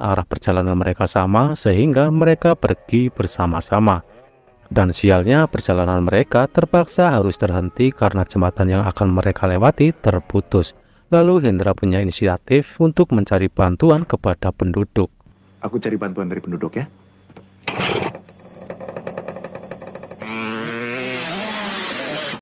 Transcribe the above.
Arah perjalanan mereka sama sehingga mereka pergi bersama-sama. Dan sialnya perjalanan mereka terpaksa harus terhenti karena jembatan yang akan mereka lewati terputus. Lalu Hendra punya inisiatif untuk mencari bantuan kepada penduduk. Aku cari bantuan dari penduduk ya.